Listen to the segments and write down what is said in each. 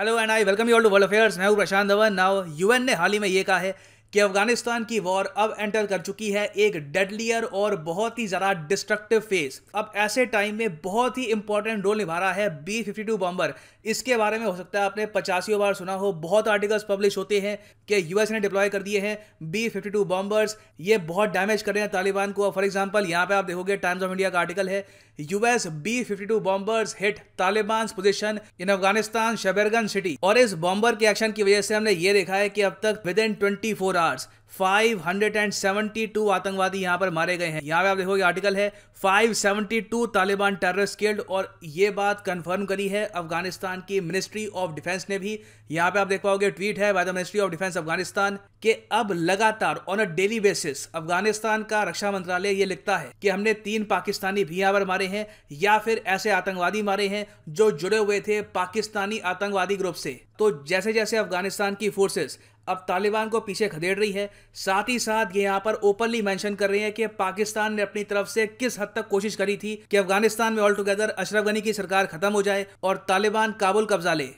hello and I welcome you all to world affairs मैं हूँ प्रशांत Dhawan now UN ने हाल ही में ये कहा है कि अफगानिस्तान की वॉर अब एंटर कर चुकी है एक डेडलियर और बहुत ही ज़्यादा डिस्ट्रक्टिव फेज अब ऐसे टाइम में बहुत ही इंपॉर्टेंट रोल निभा रहा है बी फिफ्टी टू बॉम्बर इसके बारे में हो सकता है आपने पचासियों बार सुना हो बहुत आर्टिकल्स पब्लिश होते हैं कि यूएस ने डिप्लॉय कर दिए हैं बी फिफ्टी टू बॉम्बर्स ये बहुत डैमेज कर रहे हैं तालिबान को फॉर एग्जाम्पल यहाँ पर आप देखोगे टाइम्स ऑफ इंडिया का आर्टिकल है US B fifty two bombers hit Taliban position in Afghanistan Sheberghan city और इस बॉम्बर के एक्शन की वजह से हमने ये देखा है कि अब तक within twenty four hours 572 आतंकवादी यहां पर मारे गए हैं यहां पे आप देखोगे आर्टिकल है 572 तालिबान टेररिस्ट किल्ड और ये बात कंफर्म करी है अफगानिस्तान की मिनिस्ट्री ऑफ डिफेंस ने भी यहां पे आप देख पाओगे ट्वीट है by the ministry of defence Afghanistan के अब लगातार on a daily basis Afghanistan का रक्षा मंत्रालय ये लिखता है कि हमने तीन पाकिस्तानी भी यहां पर मारे हैं या फिर ऐसे आतंकवादी मारे हैं जो जुड़े हुए थे पाकिस्तानी आतंकवादी ग्रुप से तो जैसे जैसे अफगानिस्तान की फोर्सेस अब तालिबान को पीछे खदेड़ रही है साथ ही साथ ये यहाँ पर ओपनली मेंशन कर रहे हैं कि पाकिस्तान ने अपनी तरफ से किस हद तक कोशिश करी थी कि अफगानिस्तान में ऑल टुगेदर अशरफ गनी की सरकार खत्म हो जाए और तालिबान काबुल कब्जा ले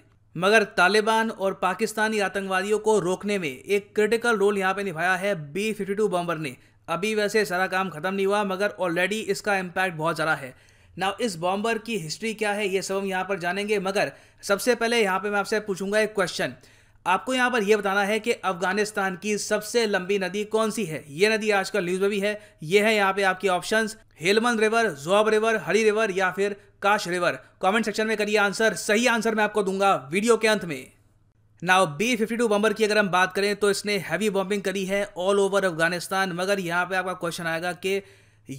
मगर तालिबान और पाकिस्तानी आतंकवादियों को रोकने में एक क्रिटिकल रोल यहाँ पे निभाया है बी फिफ्टी टू बॉम्बर ने अभी वैसे सारा काम खत्म नहीं हुआ मगर ऑलरेडी इसका इम्पैक्ट बहुत ज़्यादा है ना इस बॉम्बर की हिस्ट्री क्या है ये सब हम यहाँ पर जानेंगे मगर सबसे पहले यहाँ पे मैं आपसे पूछूंगा एक क्वेश्चन आपको यहां पर यह बताना है कि अफगानिस्तान की सबसे लंबी नदी कौन सी है यह नदी आजकल न्यूज में भी है यह है यहां पे आपके option Helmand river Zhob river Hari river या फिर काश रिवर कमेंट सेक्शन में करिए आंसर सही आंसर मैं आपको दूंगा वीडियो के अंत में now B fifty two bomber की अगर हम बात करें तो इसने हैवी बॉम्बिंग करी है ऑल ओवर अफगानिस्तान मगर यहाँ पे आपका क्वेश्चन आएगा कि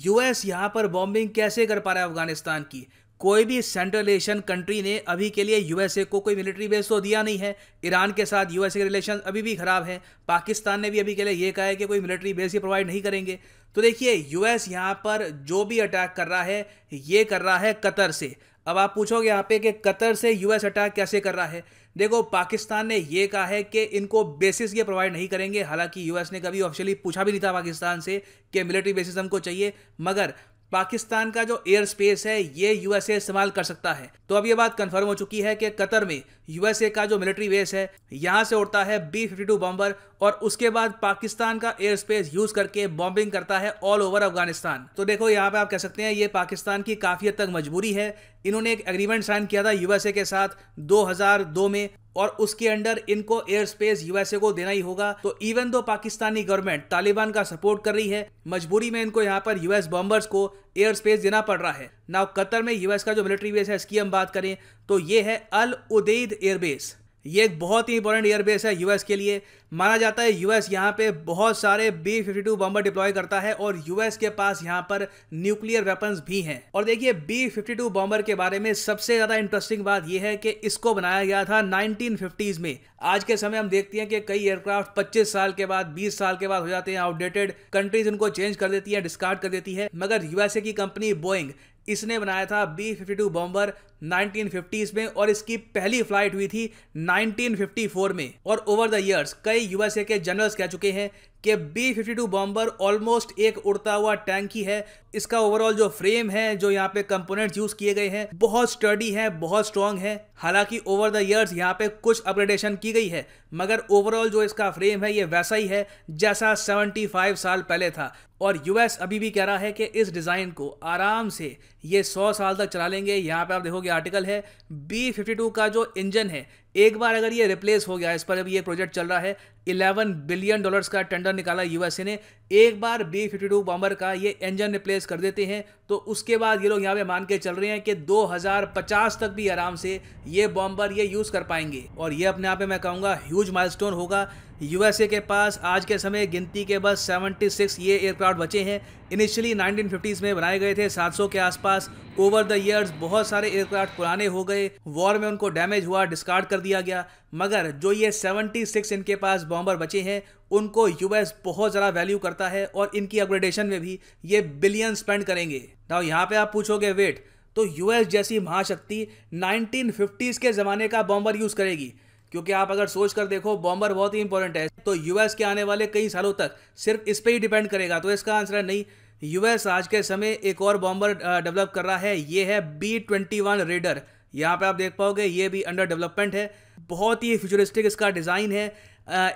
यूएस यहाँ पर बॉम्बिंग कैसे कर पा रहा है अफगानिस्तान की कोई भी सेंट्रल एशियन कंट्री ने अभी के लिए यूएसए को कोई मिलिट्री बेस तो दिया नहीं है ईरान के साथ यूएसए के रिलेशन अभी भी खराब है पाकिस्तान ने भी अभी के लिए ये कहा है कि कोई मिलिट्री बेस ही प्रोवाइड नहीं करेंगे तो देखिए यूएस यहाँ पर जो भी अटैक कर रहा है ये कर रहा है कतर से अब आप पूछोगे यहाँ पे कि कतर से यूएस अटैक कैसे कर रहा है देखो पाकिस्तान ने यह कहा है कि इनको बेसिस ये प्रोवाइड नहीं करेंगे हालांकि यूएस ने कभी ऑफिशियली पूछा भी नहीं था पाकिस्तान से कि मिलिट्री बेसिस हमको चाहिए मगर पाकिस्तान का जो एयर स्पेस है ये यूएसए इस्तेमाल कर सकता है तो अब ये बात कंफर्म हो चुकी है कि कतर में यूएसए का जो मिलिट्री बेस है यहां से उड़ता है बी फिफ्टी टू बॉम्बर और उसके बाद पाकिस्तान का एयर स्पेस यूज करके बॉम्बिंग करता है ऑल ओवर अफगानिस्तान तो देखो यहाँ पे आप कह सकते हैं ये पाकिस्तान की काफी हद तक मजबूरी है इन्होंने एक एग्रीमेंट साइन किया था यूएसए के साथ 2002 में और उसके अंडर इनको एयर स्पेस यूएसए को देना ही होगा तो even though Pakistani government Taliban का सपोर्ट कर रही है मजबूरी में इनको यहाँ पर यूएस बॉम्बर्स को एयर स्पेस देना पड़ रहा है नाउ कतर में यूएस का जो मिलिट्री बेस है इसकी हम बात करें तो ये है अल उदैद एयरबेस ये एक बहुत ही इंपॉर्टेंट एयरबेस है यूएस के लिए माना जाता है यूएस यहाँ पे बहुत सारे B fifty two bomber deploy करता है और यूएस के पास यहाँ पर न्यूक्लियर वेपन्स भी हैं और देखिए बी फिफ्टी टू बॉम्बर के बारे में सबसे ज़्यादा इंटरेस्टिंग बात यह है कि इसको बनाया गया था फिफ्टीज में आज के समय हम देखते हैं कि कई एयरक्राफ्ट 25 साल के बाद 20 साल के बाद हो जाते हैं आउटडेटेड कंट्रीज उनको चेंज कर देती है डिस्कार्ड कर देती है मगर यूएसए की कंपनी बोइंग इसने बनाया था B fifty two bomber fifties में और इसकी पहली फ्लाइट हुई थी 1954 में और ओवर द ईयर्स कई यूएसए के जनरल्स कह चुके हैं कि B fifty two bomber almost एक उड़ता हुआ टैंक ही है इसका ओवरऑल जो फ्रेम है जो यहाँ पे कंपोनेंट्स यूज किए गए हैं बहुत स्टर्डी है बहुत स्ट्रांग है हालांकि ओवर द ईयर्स यहाँ पे कुछ अपग्रेडेशन की गई है मगर ओवरऑल जो इसका फ्रेम है ये वैसा ही है जैसा 75 साल पहले था और यूएस अभी भी कह रहा है कि इस डिज़ाइन को आराम से ये 100 साल तक चला लेंगे यहाँ पे आप देखोगे आर्टिकल है बी फिफ्टी टू का जो इंजन है एक बार अगर ये रिप्लेस हो गया इस पर अभी ये प्रोजेक्ट चल रहा है 11 बिलियन डॉलर्स का टेंडर निकाला यूएसए ने एक बार बी फिफ्टी टू बॉम्बर का ये इंजन रिप्लेस कर देते हैं तो उसके बाद ये लोग यहाँ पे मान के चल रहे हैं कि 2050 तक भी आराम से ये बॉम्बर ये यूज़ कर पाएंगे और ये अपने आप में मैं कहूँगा ह्यूज माइलस्टोन होगा यूएसए के पास आज के समय गिनती के बस 76 ये एयरक्राफ्ट बचे हैं इनिशियली 1950s में बनाए गए थे 700 के आसपास ओवर द ईयर्स बहुत सारे एयरक्राफ्ट पुराने हो गए वॉर में उनको डैमेज हुआ डिस्कार्ड कर दिया गया मगर जो ये 76 इनके पास बॉम्बर बचे हैं उनको यूएस बहुत ज़्यादा वैल्यू करता है और इनकी अपग्रेडेशन में भी ये बिलियन स्पेंड करेंगे ना यहाँ पे आप पूछोगे वेट तो यूएस जैसी महाशक्ति 1950s के ज़माने का बॉम्बर यूज़ करेगी क्योंकि आप अगर सोच कर देखो बॉम्बर बहुत ही इंपॉर्टेंट है तो यूएस के आने वाले कई सालों तक सिर्फ इस पर ही डिपेंड करेगा तो इसका आंसर है नहीं यूएस आज के समय एक और बॉम्बर डेवलप कर रहा है ये है बी ट्वेंटी वन रेडर यहाँ पर आप देख पाओगे ये भी अंडर डेवलपमेंट है बहुत ही फ्यूचरिस्टिक इसका डिज़ाइन है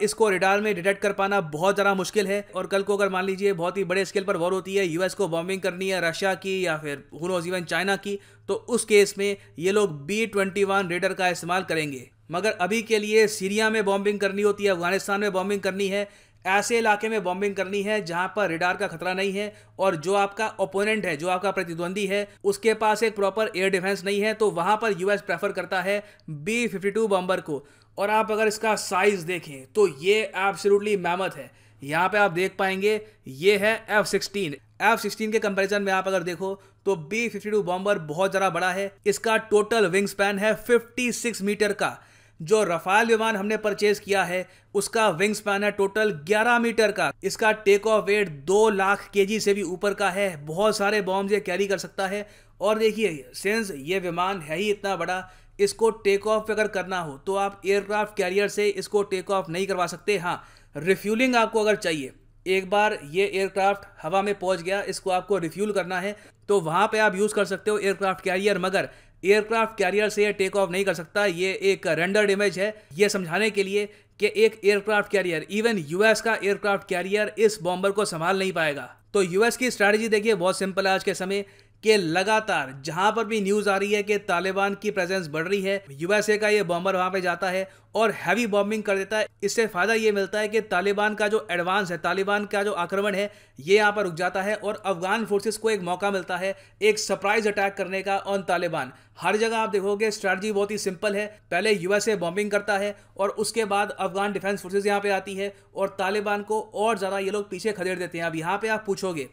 इसको रिडार में डिटेक्ट कर पाना बहुत ज़्यादा मुश्किल है और कल को अगर मान लीजिए बहुत ही बड़े स्केल पर वॉर होती है यूएस को बॉम्बिंग करनी है रशिया की या फिर हुनोज इवन चाइना की तो उस केस में ये लोग बी ट्वेंटी वन रेडर का इस्तेमाल करेंगे मगर अभी के लिए सीरिया में बॉम्बिंग करनी होती है अफगानिस्तान में बॉम्बिंग करनी है ऐसे इलाके में बॉम्बिंग करनी है जहां पर रिडार का खतरा नहीं है और जो आपका ओपोनेंट है जो आपका प्रतिद्वंदी है उसके पास एक प्रॉपर एयर डिफेंस नहीं है तो वहां पर यूएस प्रेफर करता है बी फिफ्टी टू बॉम्बर को और आप अगर इसका साइज देखें तो ये एब्सोल्युटली मैमत है यहाँ पे आप देख पाएंगे ये है एफ सिक्सटीन एफ सिक्सटीन के कंपेरिजन में आप अगर देखो तो बी फिफ्टी टू बॉम्बर बहुत ज़्यादा बड़ा है इसका टोटल विंग स्पैन है फिफ्टी सिक्स मीटर का जो रफाल विमान हमने परचेज किया है उसका विंग स्पैन है टोटल 11 मीटर का इसका टेक ऑफ वेट दो लाख के से भी ऊपर का है बहुत सारे बॉम्ब ये कैरी कर सकता है और देखिए सेंस ये विमान है ही इतना बड़ा इसको टेक ऑफ अगर करना हो तो आप एयरक्राफ्ट कैरियर से इसको टेक ऑफ नहीं करवा सकते हाँ रिफ्यूलिंग आपको अगर चाहिए एक बार ये एयरक्राफ्ट हवा में पहुंच गया इसको आपको रिफ्यूल करना है तो वहाँ पे आप यूज़ कर सकते हो एयरक्राफ्ट कैरियर मगर एयरक्राफ्ट कैरियर से यह टेक ऑफ नहीं कर सकता ये एक रेंडर्ड इमेज है ये समझाने के लिए कि एक एयरक्राफ्ट कैरियर इवन यूएस का एयरक्राफ्ट कैरियर इस बॉम्बर को संभाल नहीं पाएगा तो यूएस की स्ट्रैटेजी देखिए बहुत सिंपल है आज के समय कि लगातार जहां पर भी न्यूज आ रही है कि तालिबान की प्रेजेंस बढ़ रही है यूएसए का ये बॉम्बर वहां पे जाता है और हैवी बॉम्बिंग कर देता है इससे फायदा ये मिलता है कि तालिबान का जो एडवांस है तालिबान का जो आक्रमण है ये यहाँ पर रुक जाता है और अफगान फोर्सेस को एक मौका मिलता है एक सरप्राइज अटैक करने का ऑन तालिबान हर जगह आप देखोगे स्ट्रैटेजी बहुत ही सिंपल है पहले यूएसए बॉम्बिंग करता है और उसके बाद अफगान डिफेंस फोर्सेज यहाँ पे आती है और तालिबान को और ज़्यादा ये लोग पीछे खदेड़ देते हैं अब यहाँ पे आप पूछोगे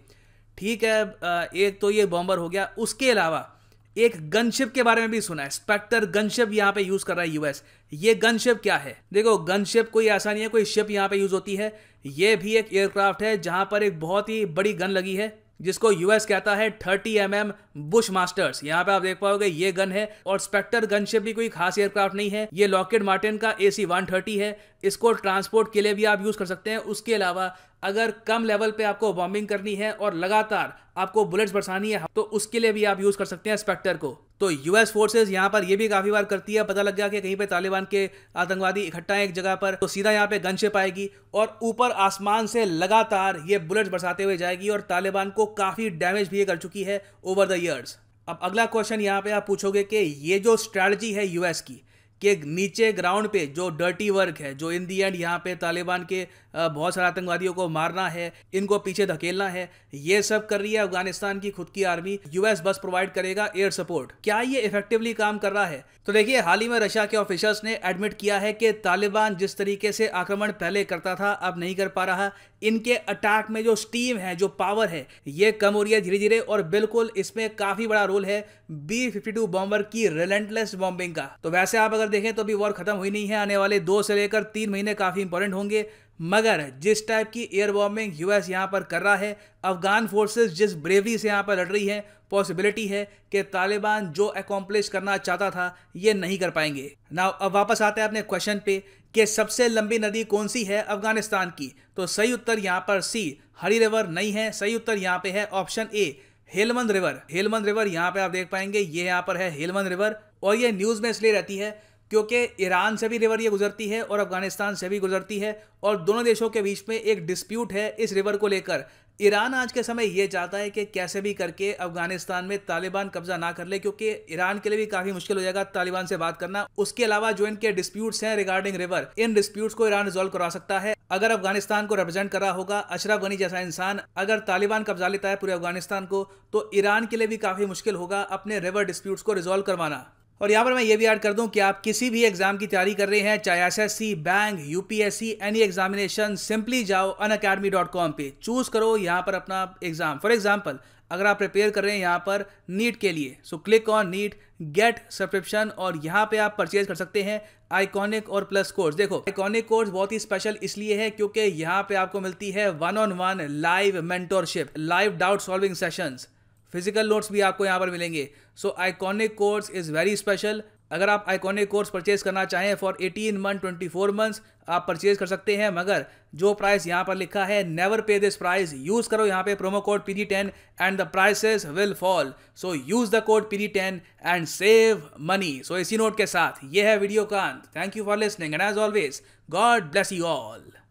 ठीक है एक तो ये बॉम्बर हो गया उसके अलावा एक गनशिप के बारे में भी सुना है स्पेक्टर गनशिप यहाँ पे यूज कर रहा है यूएस ये गनशिप क्या है देखो गनशिप कोई ऐसा नहीं है कोई शिप यहाँ पे यूज होती है ये भी एक एयरक्राफ्ट है जहां पर एक बहुत ही बड़ी गन लगी है जिसको यूएस कहता है thirty M M Bushmasters यहाँ पे आप देख पाओगे ये गन है और स्पेक्टर गनशिप भी कोई खास एयरक्राफ्ट नहीं है ये लॉकेट मार्टिन का ए सी वन थर्टी है इसको ट्रांसपोर्ट के लिए भी आप यूज कर सकते हैं उसके अलावा अगर कम लेवल पे आपको बॉम्बिंग करनी है और लगातार आपको बुलेट्स बरसानी है तो उसके लिए भी आप यूज़ कर सकते हैं स्पेक्टर को तो यूएस फोर्सेस यहाँ पर यह भी काफ़ी बार करती है पता लग गया कि कहीं पे तालिबान के आतंकवादी इकट्ठा है एक जगह पर तो सीधा यहाँ पे गनशिप आएगी और ऊपर आसमान से लगातार ये बुलेट्स बरसाते हुए जाएगी और तालिबान को काफ़ी डैमेज भी कर चुकी है ओवर द ईयर्स अब अगला क्वेश्चन यहाँ पे आप पूछोगे कि ये जो स्ट्रैटी है यूएस की कि नीचे ग्राउंड पे जो डर्टी वर्क है जो इन दी एंड यहाँ पे तालिबान के बहुत सारे आतंकवादियों को मारना है इनको पीछे धकेलना है ये सब कर रही है अफगानिस्तान की खुद की आर्मी यूएस बस प्रोवाइड करेगा एयर सपोर्ट क्या ये इफेक्टिवली काम कर रहा है तो देखिए हाल ही में रशिया के ऑफिसर्स ने एडमिट किया है कि तालिबान जिस तरीके से आक्रमण पहले करता था अब नहीं कर पा रहा इनके अटैक में जो स्टीम है जो पावर है ये कम हो रही है धीरे धीरे और बिल्कुल इसमें काफी बड़ा रोल है बी फिफ्टी टू बॉम्बर की रिलेंटलेस बॉम्बिंग का तो वैसे आप अगर देखें तो अभी वॉर खत्म हुई नहीं है आने वाले दो से लेकर तीन महीने काफी इंपॉर्टेंट होंगे मगर जिस टाइप की एयर बॉम्बिंग यूएस यहाँ पर कर रहा है अफगान फोर्सेस जिस ब्रेवरी से यहाँ पर लड़ रही है पॉसिबिलिटी है कि तालिबान जो अकॉम्प्लिश करना चाहता था ये नहीं कर पाएंगे ना अब वापस आते हैं अपने क्वेश्चन पे कि सबसे लंबी नदी कौन सी है अफगानिस्तान की तो सही उत्तर यहाँ पर सी हरी रिवर नहीं है सही उत्तर यहाँ पे है option A Helmand river Helmand river यहाँ पे आप देख पाएंगे ये यहाँ पर है हेलमंद रिवर और ये न्यूज़ में इसलिए रहती है क्योंकि ईरान से भी रिवर ये गुजरती है और अफगानिस्तान से भी गुजरती है और दोनों देशों के बीच में एक डिस्प्यूट है इस रिवर को लेकर ईरान आज के समय ये चाहता है कि कैसे भी करके अफगानिस्तान में तालिबान कब्जा ना कर ले क्योंकि ईरान के लिए भी काफी मुश्किल हो जाएगा तालिबान से बात करना उसके अलावा जो इनके डिस्प्यूट्स हैं रिगार्डिंग रिवर इन डिस्प्यूट्स को ईरान रिजोल्व करवा सकता है अगर अफगानिस्तान को रिप्रेजेंट कर रहा होगा अशरफ गनी जैसा इंसान अगर तालिबान कब्जा लेता है पूरे अफगानिस्तान को तो ईरान के लिए भी काफी मुश्किल होगा अपने रिवर डिस्प्यूट्स को रिजोल्व करवाना और यहाँ पर मैं ये भी ऐड कर दूँ कि आप किसी भी एग्ज़ाम की तैयारी कर रहे हैं चाहे S S C bank UPSC any examination simply जाओ अन अकेडमी डॉट कॉम पर चूज़ करो यहाँ पर अपना एग्ज़ाम फॉर एग्जाम्पल अगर आप प्रिपेयर कर रहे हैं यहाँ पर नीट के लिए so click on NEET get subscription और यहाँ पे आप परचेज कर सकते हैं आइकॉनिक और प्लस कोर्स देखो आइकॉनिक कोर्स बहुत ही स्पेशल इसलिए है क्योंकि यहाँ पे आपको मिलती है one on one live mentorship live doubt solving sessions physical notes भी आपको यहाँ पर मिलेंगे so iconic course is very special अगर आप आइकॉनिक कोर्स परचेज करना चाहें फॉर 18 मंथ 24 मंथ्स आप परचेज कर सकते हैं मगर जो प्राइस यहाँ पर लिखा है नेवर पे दिस प्राइस यूज़ करो यहाँ पे promo code P D ten and the prices will fall so use the code P D ten and save money so इसी नोट के साथ ये है वीडियो का अंत thank you for listening and as always God bless you all